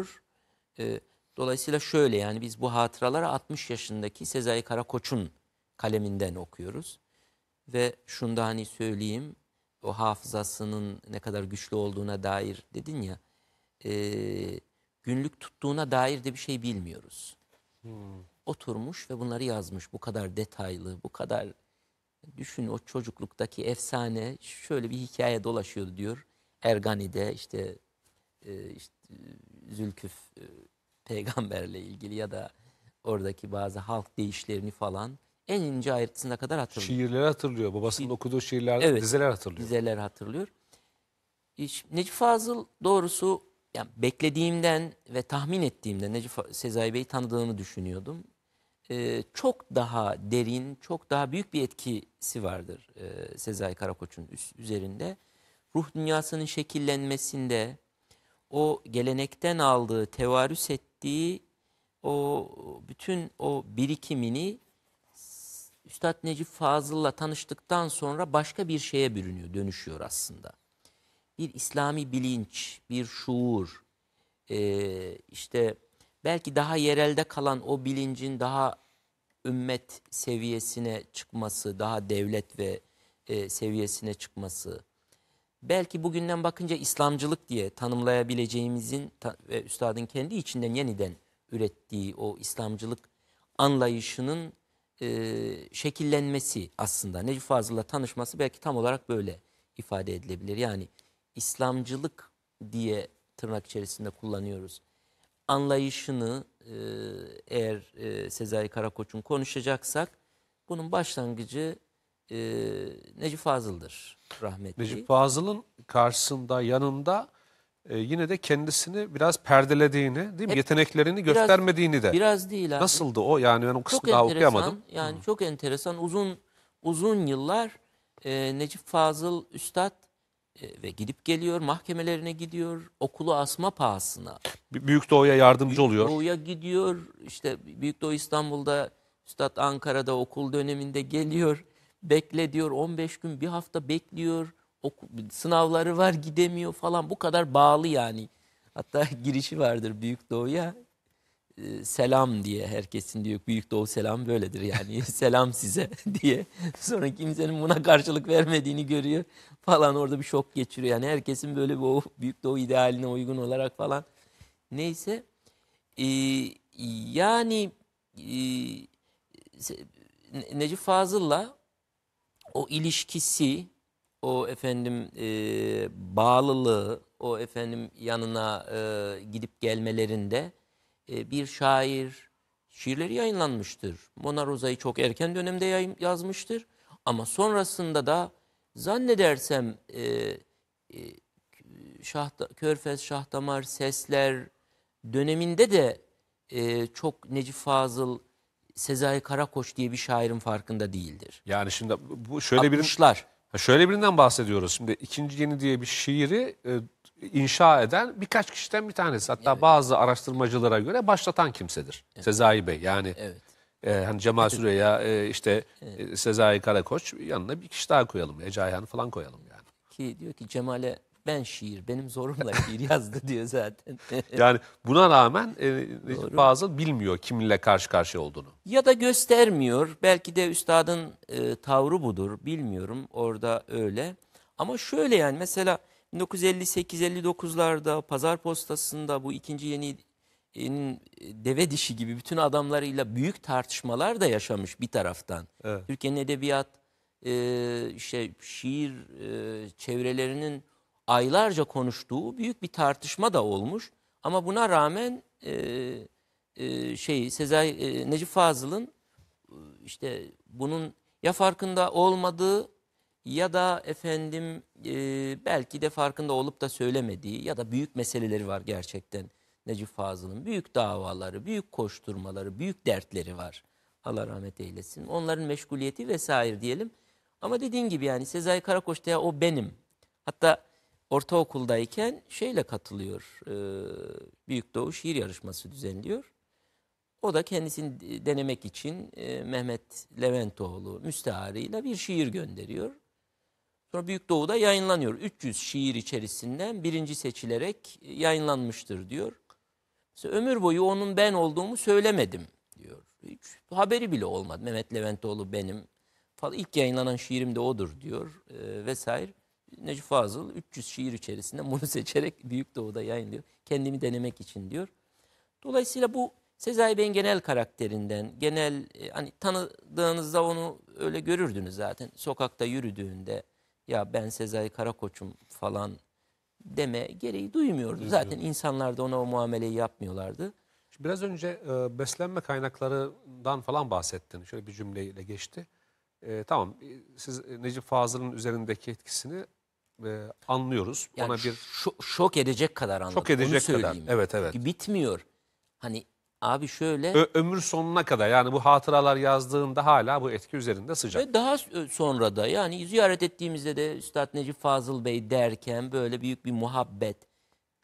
başlıyor. E, dolayısıyla şöyle yani biz bu hatıraları 60 yaşındaki Sezai Karakoç'un kaleminden okuyoruz. Ve şunu da hani söyleyeyim o hafızasının ne kadar güçlü olduğuna dair dedin ya e, günlük tuttuğuna dair de bir şey bilmiyoruz. Hmm. Oturmuş ve bunları yazmış bu kadar detaylı bu kadar düşün o çocukluktaki efsane şöyle bir hikaye dolaşıyordu diyor. Ergani'de işte, e, işte Zülküf e, peygamberle ilgili ya da oradaki bazı halk değişlerini falan en ince ayrıntısına kadar hatırlıyor. Şiirleri hatırlıyor. Babasının okuduğu şiirler, evet, dizeler hatırlıyor. Dizeler hatırlıyor. Necip Fazıl doğrusu yani beklediğimden ve tahmin ettiğimden Necip Sezai Bey'i tanıdığını düşünüyordum. Ee, çok daha derin, çok daha büyük bir etkisi vardır e, Sezai Karakoç'un üzerinde. Ruh dünyasının şekillenmesinde, o gelenekten aldığı, tevarüs ettiği o bütün o birikimini Üstad Necip Fazıl'la tanıştıktan sonra başka bir şeye bürünüyor, dönüşüyor aslında. Bir İslami bilinç, bir şuur, e, işte belki daha yerelde kalan o bilincin daha ümmet seviyesine çıkması, daha devlet ve e, seviyesine çıkması. Belki bugünden bakınca İslamcılık diye tanımlayabileceğimizin ta, ve üstadın kendi içinden yeniden ürettiği o İslamcılık anlayışının e, şekillenmesi aslında Necip Fazıl'la tanışması belki tam olarak böyle ifade edilebilir. Yani İslamcılık diye tırnak içerisinde kullanıyoruz. Anlayışını e, eğer e, Sezai Karakoç'un konuşacaksak bunun başlangıcı e, Necip Fazıl'dır rahmetli. Necip Fazıl'ın karşısında yanında e, yine de kendisini biraz perdelediğini, değil mi? Hep Yeteneklerini biraz- göstermediğini de. Biraz değil abi. Nasıldı o? Yani ben o kısmı daha okuyamadım. Yani çok enteresan. Uzun uzun yıllar e, Necip Fazıl Üstad e, ve gidip geliyor, mahkemelerine gidiyor, okulu asma pahasına. B- Büyük Doğu'ya yardımcı oluyor. Doğu'ya gidiyor, işte Büyük Doğu İstanbul'da, Üstad Ankara'da okul döneminde geliyor, bekle diyor, 15 gün bir hafta bekliyor oku, sınavları var gidemiyor falan bu kadar bağlı yani. Hatta girişi vardır Büyük Doğu'ya e, selam diye herkesin diyor Büyük Doğu selam böyledir yani selam size diye. Sonra kimsenin buna karşılık vermediğini görüyor falan orada bir şok geçiriyor. Yani herkesin böyle bu Büyük Doğu idealine uygun olarak falan. Neyse e, yani e, Necip Fazıl'la o ilişkisi o efendim e, bağlılığı, o efendim yanına e, gidip gelmelerinde e, bir şair şiirleri yayınlanmıştır. Mona Rosa'yı çok erken dönemde yayın, yazmıştır. Ama sonrasında da zannedersem e, e, Şahta, Körfez, Şahdamar, Sesler döneminde de e, çok Necip Fazıl, Sezai Karakoç diye bir şairin farkında değildir. Yani şimdi bu şöyle bir... 60'lar şöyle birinden bahsediyoruz. Şimdi ikinci yeni diye bir şiiri e, inşa eden birkaç kişiden bir tanesi. Hatta evet. bazı araştırmacılara göre başlatan kimsedir. Evet. Sezai Bey yani. Evet. E, hani Cemal Süreya, e, işte evet. e, Sezai Karakoç yanına bir kişi daha koyalım. Ece Ayhan falan koyalım yani. Ki diyor ki Cemal'e ben şiir, benim zorumla şiir yazdı diyor zaten. yani buna rağmen e, Necip Fazıl bilmiyor kiminle karşı karşıya olduğunu. Ya da göstermiyor. Belki de üstadın e, tavrı budur. Bilmiyorum orada öyle. Ama şöyle yani mesela 1958-59'larda Pazar Postası'nda bu ikinci yeni deve dişi gibi bütün adamlarıyla büyük tartışmalar da yaşamış bir taraftan. Evet. Türkiye'nin edebiyat, e, şey, şiir e, çevrelerinin aylarca konuştuğu büyük bir tartışma da olmuş. Ama buna rağmen e, e, şey Sezai e, Necip Fazıl'ın e, işte bunun ya farkında olmadığı ya da efendim e, belki de farkında olup da söylemediği ya da büyük meseleleri var gerçekten Necip Fazıl'ın. Büyük davaları, büyük koşturmaları, büyük dertleri var. Allah rahmet eylesin. Onların meşguliyeti vesaire diyelim. Ama dediğin gibi yani Sezai ya o benim. Hatta ortaokuldayken şeyle katılıyor. E, Büyük Doğu Şiir Yarışması düzenliyor. O da kendisini denemek için e, Mehmet Leventoğlu müsteharıyla bir şiir gönderiyor. Sonra Büyük Doğu'da yayınlanıyor. 300 şiir içerisinden birinci seçilerek e, yayınlanmıştır diyor. Mesela ömür boyu onun ben olduğumu söylemedim diyor. Hiç haberi bile olmadı. Mehmet Leventoğlu benim falan ilk yayınlanan şiirim de odur diyor vesaire. Necip Fazıl 300 şiir içerisinde bunu seçerek Büyük Doğu'da yayınlıyor. Kendimi denemek için diyor. Dolayısıyla bu Sezai Bey'in genel karakterinden, genel e, hani tanıdığınızda onu öyle görürdünüz zaten. Sokakta yürüdüğünde ya ben Sezai Karakoç'um falan deme gereği duymuyordu. Zaten insanlar da ona o muameleyi yapmıyorlardı. biraz önce e, beslenme kaynaklarından falan bahsettin. Şöyle bir cümleyle geçti. E, tamam siz Necip Fazıl'ın üzerindeki etkisini e, anlıyoruz. Yani Ona bir şok edecek kadar anladım. Şok edecek kadar. Evet evet. Bitmiyor. Hani abi şöyle Ö ömür sonuna kadar yani bu hatıralar yazdığında hala bu etki üzerinde sıcak. Ve daha sonra da yani ziyaret ettiğimizde de Üstad Necip Fazıl Bey derken böyle büyük bir muhabbet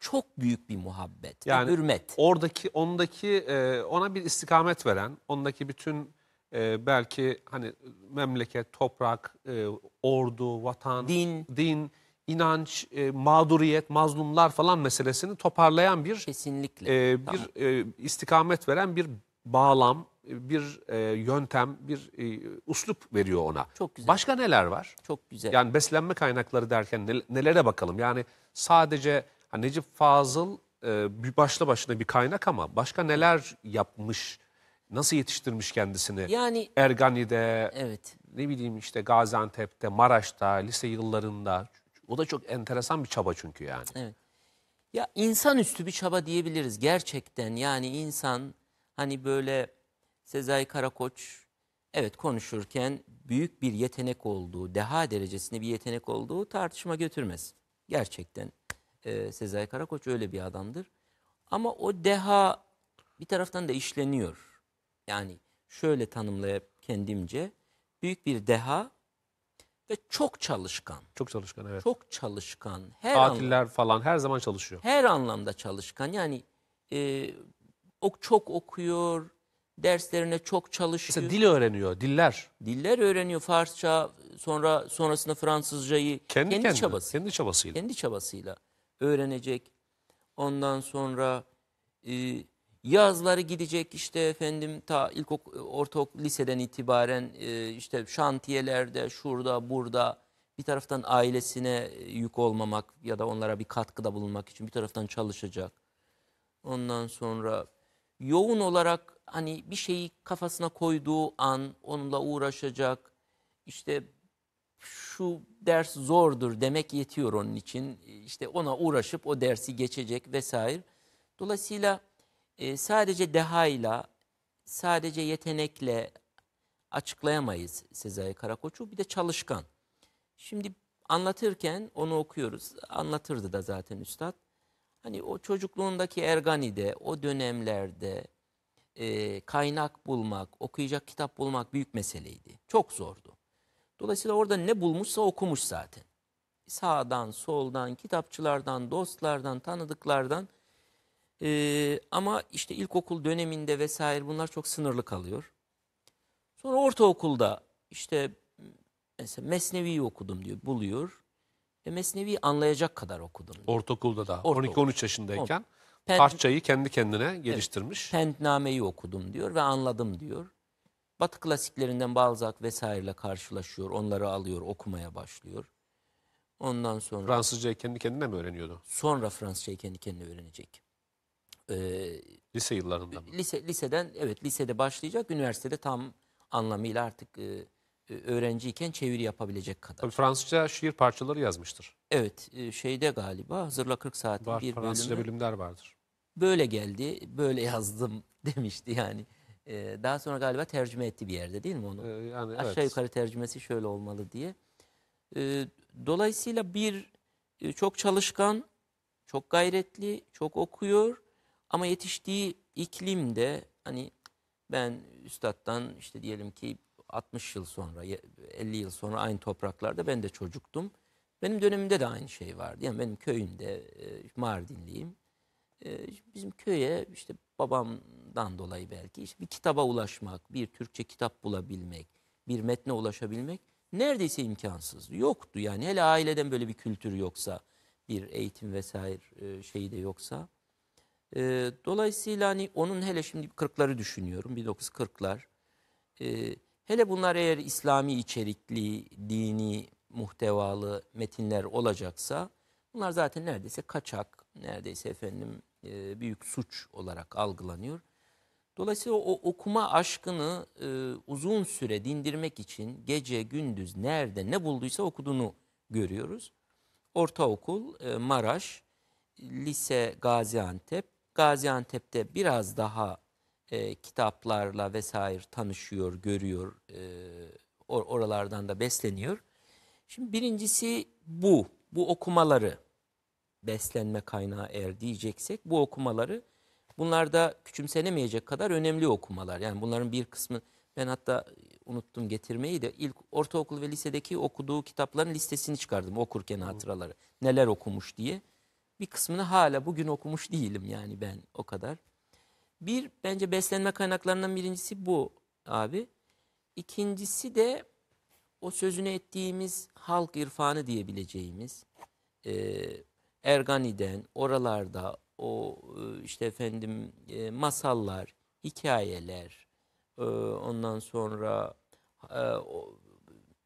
çok büyük bir muhabbet yani hürmet. Oradaki ondaki e, ona bir istikamet veren, ondaki bütün e, belki hani memleket, toprak, e, ordu, vatan, din, din inanç, e, mağduriyet, mazlumlar falan meselesini toparlayan bir kesinlikle e, bir e, istikamet veren bir bağlam, e, bir e, yöntem, bir e, uslup veriyor ona. Çok güzel. Başka neler var? Çok güzel. Yani beslenme kaynakları derken nelere bakalım? Yani sadece hani Necip Fazıl e, bir başlı başına bir kaynak ama başka neler yapmış? Nasıl yetiştirmiş kendisini? Yani Ergani'de, evet. ne bileyim işte Gaziantep'te, Maraş'ta, lise yıllarında, o da çok enteresan bir çaba çünkü yani. Evet. Ya insanüstü bir çaba diyebiliriz gerçekten. Yani insan hani böyle Sezai Karakoç evet konuşurken büyük bir yetenek olduğu, deha derecesinde bir yetenek olduğu tartışma götürmez. Gerçekten e, Sezai Karakoç öyle bir adamdır. Ama o deha bir taraftan da işleniyor. Yani şöyle tanımlayıp kendimce büyük bir deha ve çok çalışkan. Çok çalışkan evet. Çok çalışkan. Her Tatiller anlamda, falan her zaman çalışıyor. Her anlamda çalışkan. Yani e, ok çok okuyor, derslerine çok çalışıyor. Mesela dil öğreniyor, diller. Diller öğreniyor Farsça, sonra sonrasında Fransızcayı kendi, kendi, kendi çabası. Kendi çabasıyla. Kendi çabasıyla öğrenecek. Ondan sonra e, Yazları gidecek işte efendim ta ilk ortaokul liseden itibaren e, işte şantiyelerde şurada burada bir taraftan ailesine e, yük olmamak ya da onlara bir katkıda bulunmak için bir taraftan çalışacak. Ondan sonra yoğun olarak hani bir şeyi kafasına koyduğu an onunla uğraşacak. İşte şu ders zordur demek yetiyor onun için. İşte ona uğraşıp o dersi geçecek vesaire. Dolayısıyla e, sadece dehayla, sadece yetenekle açıklayamayız Sezai Karakoç'u. Bir de çalışkan. Şimdi anlatırken onu okuyoruz. Anlatırdı da zaten üstad. Hani o çocukluğundaki Ergani'de, o dönemlerde e, kaynak bulmak, okuyacak kitap bulmak büyük meseleydi. Çok zordu. Dolayısıyla orada ne bulmuşsa okumuş zaten. Sağdan, soldan, kitapçılardan, dostlardan, tanıdıklardan ee, ama işte ilkokul döneminde vesaire bunlar çok sınırlı kalıyor. Sonra ortaokulda işte mesela Mesnevi okudum diyor, buluyor. E Mesnevi anlayacak kadar okudum. Diyor. Ortaokulda da 12-13 yaşındayken Pent, parçayı kendi kendine geliştirmiş. Evet, Pentname'yi okudum diyor ve anladım diyor. Batı klasiklerinden Balzac vesaireyle karşılaşıyor. Onları alıyor, okumaya başlıyor. Ondan sonra... Fransızcayı kendi kendine mi öğreniyordu? Sonra Fransızcayı kendi kendine öğrenecek e, lise yıllarında mı? Lise, liseden evet lisede başlayacak üniversitede tam anlamıyla artık e, e, öğrenciyken çeviri yapabilecek kadar. Tabii Fransızca şiir parçaları yazmıştır. Evet e, şeyde galiba hazırla 40 saat Var, bir Fransızca bölümde, bölümler vardır. Böyle geldi böyle yazdım demişti yani. E, daha sonra galiba tercüme etti bir yerde değil mi onu? E, yani, Aşağı evet. yukarı tercümesi şöyle olmalı diye. E, dolayısıyla bir e, çok çalışkan, çok gayretli, çok okuyor ama yetiştiği iklimde hani ben üstattan işte diyelim ki 60 yıl sonra 50 yıl sonra aynı topraklarda ben de çocuktum. Benim dönemimde de aynı şey vardı. Yani benim köyümde e, Mardinliyim. E, bizim köye işte babamdan dolayı belki işte bir kitaba ulaşmak, bir Türkçe kitap bulabilmek, bir metne ulaşabilmek neredeyse imkansız. Yoktu yani hele aileden böyle bir kültür yoksa, bir eğitim vesaire e, şeyi de yoksa. E, dolayısıyla hani onun hele şimdi 40'ları düşünüyorum 1940'lar. E, ee, hele bunlar eğer İslami içerikli, dini muhtevalı metinler olacaksa bunlar zaten neredeyse kaçak, neredeyse efendim e, büyük suç olarak algılanıyor. Dolayısıyla o okuma aşkını e, uzun süre dindirmek için gece gündüz nerede ne bulduysa okuduğunu görüyoruz. Ortaokul e, Maraş, lise Gaziantep, Gaziantep'te biraz daha e, kitaplarla vesaire tanışıyor, görüyor, e, or oralardan da besleniyor. Şimdi birincisi bu, bu okumaları beslenme kaynağı eğer diyeceksek bu okumaları bunlar da küçümsenemeyecek kadar önemli okumalar. Yani bunların bir kısmı ben hatta unuttum getirmeyi de ilk ortaokul ve lisedeki okuduğu kitapların listesini çıkardım okurken hatıraları. Neler okumuş diye bir kısmını hala bugün okumuş değilim yani ben o kadar. Bir bence beslenme kaynaklarından birincisi bu abi. İkincisi de o sözünü ettiğimiz halk irfanı diyebileceğimiz e, Ergani'den oralarda o e, işte efendim e, masallar, hikayeler, e, ondan sonra e, o,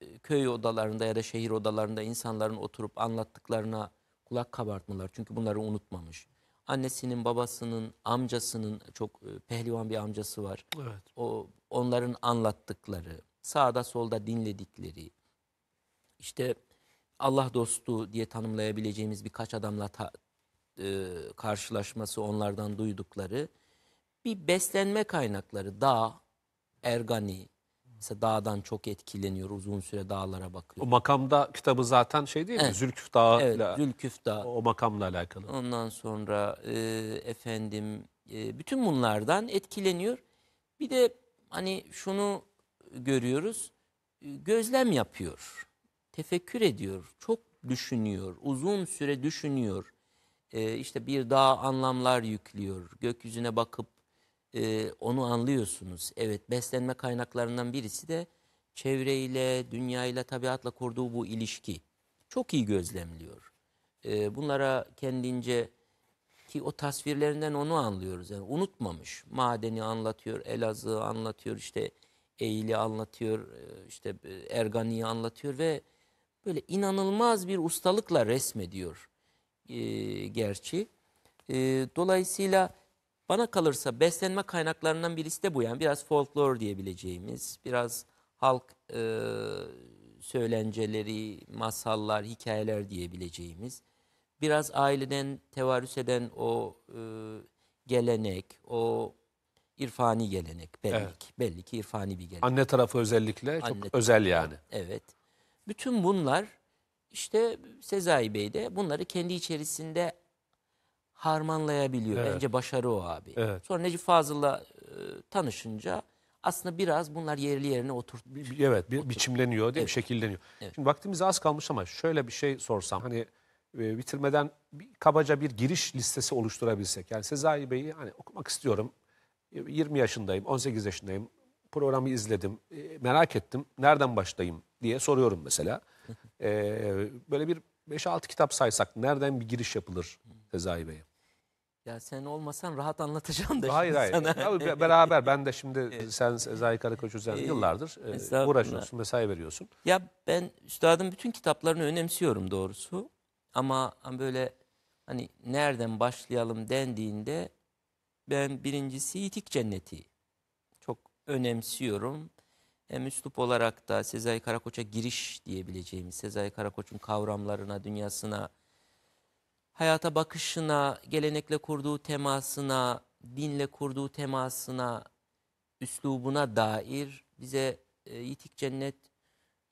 e, köy odalarında ya da şehir odalarında insanların oturup anlattıklarına kulak kabartmalar çünkü bunları unutmamış. Annesinin, babasının, amcasının çok e, pehlivan bir amcası var. Evet. O onların anlattıkları, sağda solda dinledikleri işte Allah dostu diye tanımlayabileceğimiz birkaç adamla ta, e, karşılaşması, onlardan duydukları bir beslenme kaynakları dağ, ergani, Mesela dağdan çok etkileniyor. Uzun süre dağlara bakıyor. O makamda kitabı zaten şey değil mi? Evet. Zülküf Dağı. Evet, Zülküf Dağı. O makamla alakalı. Ondan sonra e, efendim e, bütün bunlardan etkileniyor. Bir de hani şunu görüyoruz. E, gözlem yapıyor. Tefekkür ediyor. Çok düşünüyor. Uzun süre düşünüyor. E, işte bir dağ anlamlar yüklüyor. Gökyüzüne bakıp e, onu anlıyorsunuz. Evet beslenme kaynaklarından birisi de çevreyle, dünyayla, tabiatla kurduğu bu ilişki. Çok iyi gözlemliyor. E, bunlara kendince ki o tasvirlerinden onu anlıyoruz. Yani unutmamış. Madeni anlatıyor, Elazığ anlatıyor, işte Eğili anlatıyor, işte Ergani'yi anlatıyor ve böyle inanılmaz bir ustalıkla resmediyor e, gerçi. E, dolayısıyla bana kalırsa beslenme kaynaklarından birisi de bu yani biraz folklor diyebileceğimiz, biraz halk e, söylenceleri, masallar, hikayeler diyebileceğimiz, biraz aileden tevarüs eden o e, gelenek, o irfani gelenek belli evet. ki, belli ki irfani bir gelenek. Anne tarafı özellikle çok Anne çok özel yani. Evet. Bütün bunlar işte Sezai Bey de bunları kendi içerisinde harmanlayabiliyor. Evet. Bence başarı o abi. Evet. Sonra Necip Fazıl'la e, tanışınca aslında biraz bunlar yerli yerine oturt. Evet, bir, biçimleniyor değil evet. mi? Şekilleniyor. Evet. Şimdi vaktimiz az kalmış ama şöyle bir şey sorsam hani e, bitirmeden bir, kabaca bir giriş listesi oluşturabilsek. Yani Sezai Bey'i hani okumak istiyorum. 20 e, yaşındayım, 18 yaşındayım. Programı izledim, e, merak ettim. Nereden başlayayım diye soruyorum mesela. e, böyle bir 5-6 kitap saysak nereden bir giriş yapılır Sezai Bey'e? Ya sen olmasan rahat anlatacağım da hayır, hayır. sana. Hayır beraber ben de şimdi sen Sezai Karakoç'u sen yıllardır e, uğraşıyorsun, mesai veriyorsun. Ya ben üstadın bütün kitaplarını önemsiyorum doğrusu. Ama hani böyle hani nereden başlayalım dendiğinde ben birincisi İtik Cenneti çok önemsiyorum. Hem üslup olarak da Sezai Karakoç'a giriş diyebileceğimiz, Sezai Karakoç'un kavramlarına, dünyasına, hayata bakışına, gelenekle kurduğu temasına, dinle kurduğu temasına, üslubuna dair bize e, Yitik Cennet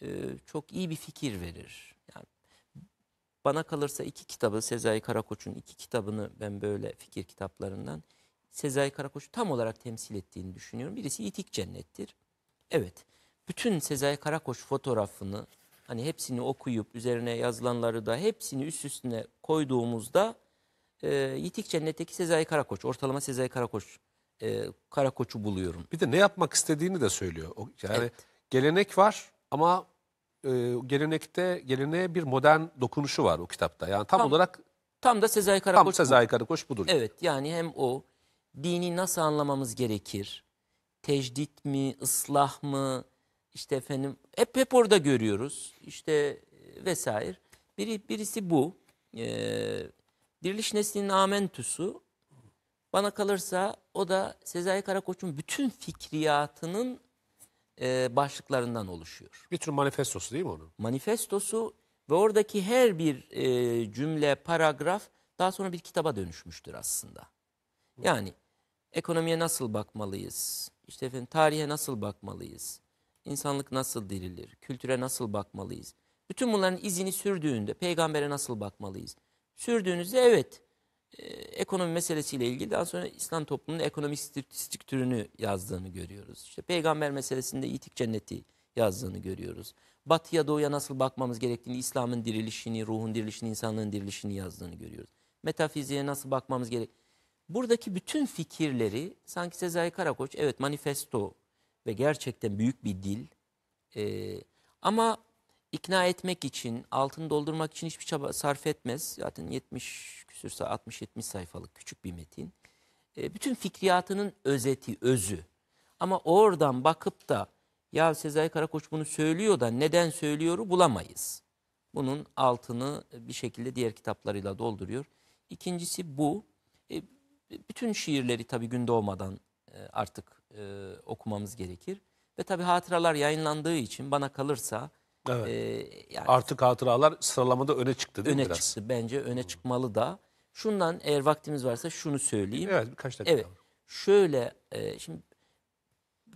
e, çok iyi bir fikir verir. Yani bana kalırsa iki kitabı, Sezai Karakoç'un iki kitabını ben böyle fikir kitaplarından Sezai Karakoç'u tam olarak temsil ettiğini düşünüyorum. Birisi Yitik Cennet'tir. Evet, bütün Sezai Karakoç fotoğrafını hani hepsini okuyup üzerine yazılanları da hepsini üst üstüne koyduğumuzda e, Yitik Cennet'teki Sezai Karakoç, ortalama Sezai Karakoç, e, Karakoç'u buluyorum. Bir de ne yapmak istediğini de söylüyor. Yani Evet. gelenek var ama e, gelenekte geleneğe bir modern dokunuşu var o kitapta. Yani tam, Tam- olarak Tam da Sezai Karakoç. tam Sezai Karakoç budur. Evet yani hem o dini nasıl anlamamız gerekir? Tecdit mi, ıslah mı, işte efendim hep hep orada görüyoruz. işte e, vesaire. Biri, birisi bu. Ee, Diriliş Nesli'nin Amentüsü bana kalırsa o da Sezai Karakoç'un bütün fikriyatının e, başlıklarından oluşuyor. Bir tür manifestosu değil mi onun? Manifestosu ve oradaki her bir e, cümle, paragraf daha sonra bir kitaba dönüşmüştür aslında. Yani ekonomiye nasıl bakmalıyız? İşte efendim tarihe nasıl bakmalıyız? İnsanlık nasıl dirilir? Kültüre nasıl bakmalıyız? Bütün bunların izini sürdüğünde peygambere nasıl bakmalıyız? Sürdüğünüzde evet e, ekonomi meselesiyle ilgili daha sonra İslam toplumunun ekonomik statistik türünü yazdığını görüyoruz. İşte peygamber meselesinde itik cenneti yazdığını görüyoruz. Batıya doğuya nasıl bakmamız gerektiğini, İslam'ın dirilişini, ruhun dirilişini, insanlığın dirilişini yazdığını görüyoruz. Metafiziğe nasıl bakmamız gerek. Buradaki bütün fikirleri sanki Sezai Karakoç evet manifesto ve gerçekten büyük bir dil. E, ama ikna etmek için, altını doldurmak için hiçbir çaba sarf etmez. Zaten 70 küsür 60-70 sayfalık küçük bir metin. E, bütün fikriyatının özeti, özü. Ama oradan bakıp da ya Sezai Karakoç bunu söylüyor da neden söylüyoru bulamayız. Bunun altını bir şekilde diğer kitaplarıyla dolduruyor. İkincisi bu. E, bütün şiirleri tabii gün doğmadan e, artık e, okumamız gerekir. Ve tabii hatıralar yayınlandığı için bana kalırsa evet. e, yani artık hatıralar sıralamada öne çıktı değil öne mi biraz? çıktı bence öne çıkmalı da. Şundan eğer vaktimiz varsa şunu söyleyeyim. Evet birkaç dakika. Evet. Var. Şöyle e, şimdi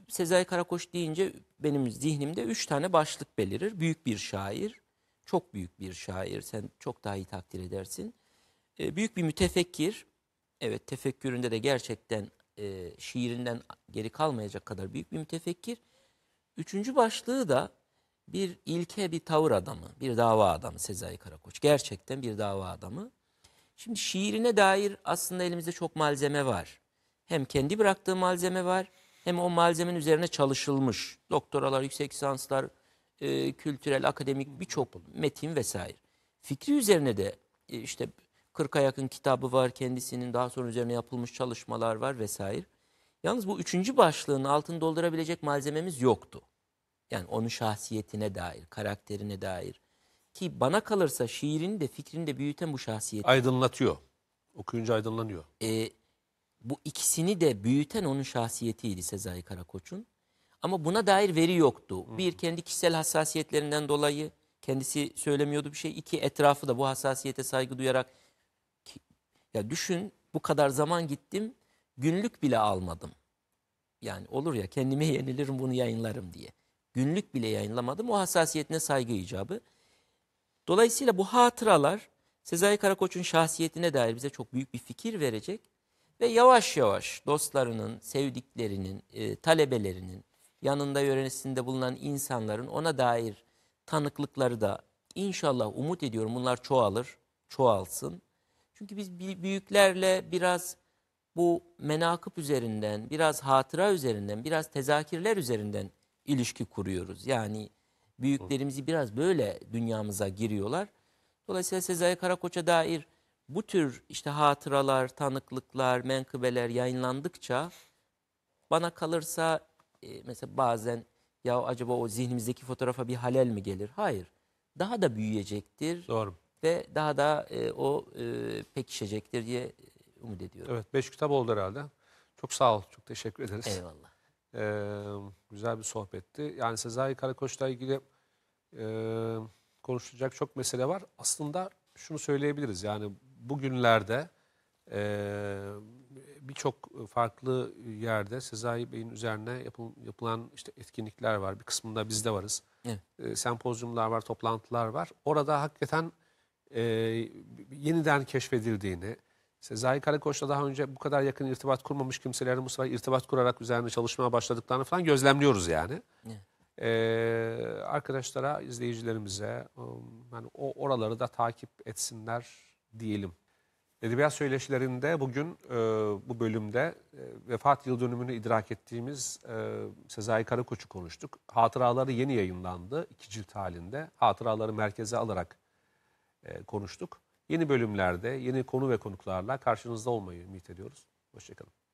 Sezai Karakoç deyince benim zihnimde üç tane başlık belirir. Büyük bir şair, çok büyük bir şair. Sen çok daha iyi takdir edersin. E, büyük bir mütefekkir. Evet tefekküründe de gerçekten e, şiirinden geri kalmayacak kadar büyük bir mütefekkir. Üçüncü başlığı da bir ilke, bir tavır adamı, bir dava adamı Sezai Karakoç. Gerçekten bir dava adamı. Şimdi şiirine dair aslında elimizde çok malzeme var. Hem kendi bıraktığı malzeme var hem o malzemenin üzerine çalışılmış. Doktoralar, yüksek lisanslar, e, kültürel, akademik birçok metin vesaire. Fikri üzerine de e, işte 40'a yakın kitabı var kendisinin daha sonra üzerine yapılmış çalışmalar var vesaire. Yalnız bu üçüncü başlığın altını doldurabilecek malzememiz yoktu. Yani onun şahsiyetine dair, karakterine dair. Ki bana kalırsa şiirini de fikrini de büyüten bu şahsiyet. Aydınlatıyor. Okuyunca aydınlanıyor. E, bu ikisini de büyüten onun şahsiyetiydi Sezai Karakoç'un. Ama buna dair veri yoktu. Hmm. Bir, kendi kişisel hassasiyetlerinden dolayı kendisi söylemiyordu bir şey. İki, etrafı da bu hassasiyete saygı duyarak ya düşün bu kadar zaman gittim günlük bile almadım. Yani olur ya kendime yenilirim bunu yayınlarım diye. Günlük bile yayınlamadım o hassasiyetine saygı icabı. Dolayısıyla bu hatıralar Sezai Karakoç'un şahsiyetine dair bize çok büyük bir fikir verecek. Ve yavaş yavaş dostlarının, sevdiklerinin, e, talebelerinin, yanında yöresinde bulunan insanların ona dair tanıklıkları da inşallah umut ediyorum bunlar çoğalır, çoğalsın. Çünkü biz büyüklerle biraz bu menakıp üzerinden, biraz hatıra üzerinden, biraz tezakirler üzerinden ilişki kuruyoruz. Yani büyüklerimizi biraz böyle dünyamıza giriyorlar. Dolayısıyla Sezai Karakoç'a dair bu tür işte hatıralar, tanıklıklar, menkıbeler yayınlandıkça bana kalırsa e, mesela bazen ya acaba o zihnimizdeki fotoğrafa bir halel mi gelir? Hayır. Daha da büyüyecektir. Doğru ve daha da e, o e, pekişecektir diye e, umut ediyorum. Evet beş kitap oldu herhalde. Çok sağ ol. Çok teşekkür ederiz. Eyvallah. Ee, güzel bir sohbetti. Yani Sezai Karakoç'la ilgili e, konuşulacak çok mesele var. Aslında şunu söyleyebiliriz. Yani bugünlerde e, birçok farklı yerde Sezai Bey'in üzerine yapıl, yapılan işte etkinlikler var. Bir kısmında biz de varız. Evet. E, sempozyumlar var, toplantılar var. Orada hakikaten e, yeniden keşfedildiğini, Sezai Karakoç'la daha önce bu kadar yakın irtibat kurmamış kimselerin bu sefer irtibat kurarak üzerine çalışmaya başladıklarını falan gözlemliyoruz yani. Ee, arkadaşlara, izleyicilerimize yani um, o oraları da takip etsinler diyelim. Edebiyat söyleşilerinde bugün e, bu bölümde e, vefat yıl dönümünü idrak ettiğimiz e, Sezai Karakoç'u konuştuk. Hatıraları yeni yayınlandı iki cilt halinde. Hatıraları merkeze alarak e, konuştuk. Yeni bölümlerde yeni konu ve konuklarla karşınızda olmayı ümit ediyoruz. Hoşçakalın.